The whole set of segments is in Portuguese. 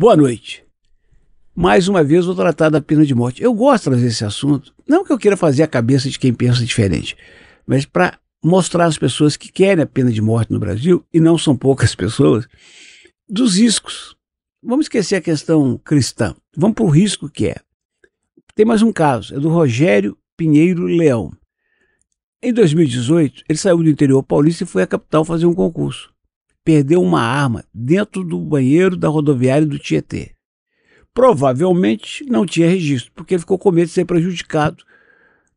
Boa noite. Mais uma vez vou tratar da pena de morte. Eu gosto de trazer esse assunto, não que eu queira fazer a cabeça de quem pensa diferente, mas para mostrar às pessoas que querem a pena de morte no Brasil, e não são poucas pessoas, dos riscos. Vamos esquecer a questão cristã. Vamos para o risco que é. Tem mais um caso, é do Rogério Pinheiro Leão. Em 2018, ele saiu do interior paulista e foi à capital fazer um concurso perdeu uma arma dentro do banheiro da rodoviária do Tietê. Provavelmente não tinha registro, porque ficou com medo de ser prejudicado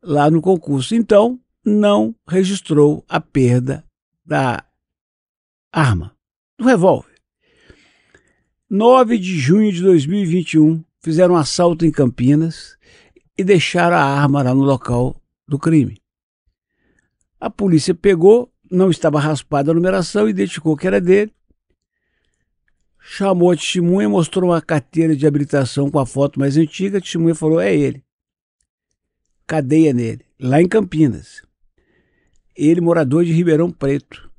lá no concurso. Então, não registrou a perda da arma, do revólver. 9 de junho de 2021, fizeram um assalto em Campinas e deixaram a arma lá no local do crime. A polícia pegou não estava raspada a numeração, identificou que era dele, chamou a testemunha, mostrou uma carteira de habilitação com a foto mais antiga, a testemunha falou, é ele. Cadeia nele, lá em Campinas. Ele, morador de Ribeirão Preto.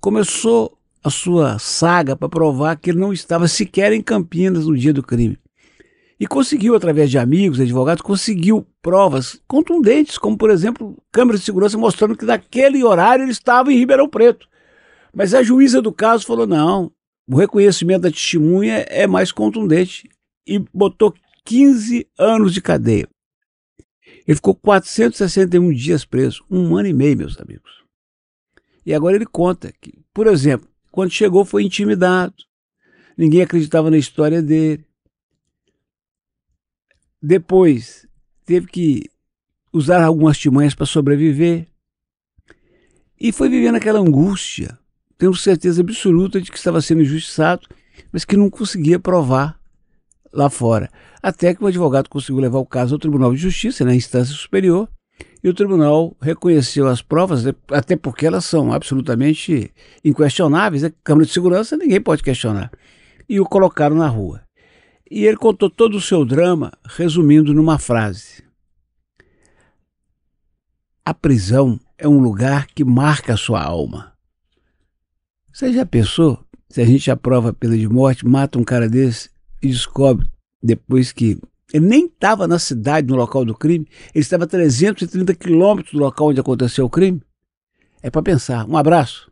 Começou a sua saga para provar que ele não estava sequer em Campinas no dia do crime. E conseguiu, através de amigos, advogados, conseguiu provas contundentes, como, por exemplo, câmeras de segurança mostrando que naquele horário ele estava em Ribeirão Preto. Mas a juíza do caso falou: não, o reconhecimento da testemunha é mais contundente e botou 15 anos de cadeia. Ele ficou 461 dias preso, um ano e meio, meus amigos. E agora ele conta que, por exemplo, quando chegou foi intimidado, ninguém acreditava na história dele, depois teve que usar algumas timanhas para sobreviver. E foi vivendo aquela angústia, tendo certeza absoluta de que estava sendo injustiçado, mas que não conseguia provar lá fora. Até que o advogado conseguiu levar o caso ao Tribunal de Justiça, na né, instância superior, e o tribunal reconheceu as provas, né, até porque elas são absolutamente inquestionáveis. A né, Câmara de Segurança ninguém pode questionar. E o colocaram na rua. E ele contou todo o seu drama, resumindo numa frase: A prisão é um lugar que marca a sua alma. Você já pensou se a gente aprova pena de morte, mata um cara desse e descobre depois que ele nem estava na cidade, no local do crime, ele estava a 330 quilômetros do local onde aconteceu o crime? É para pensar. Um abraço.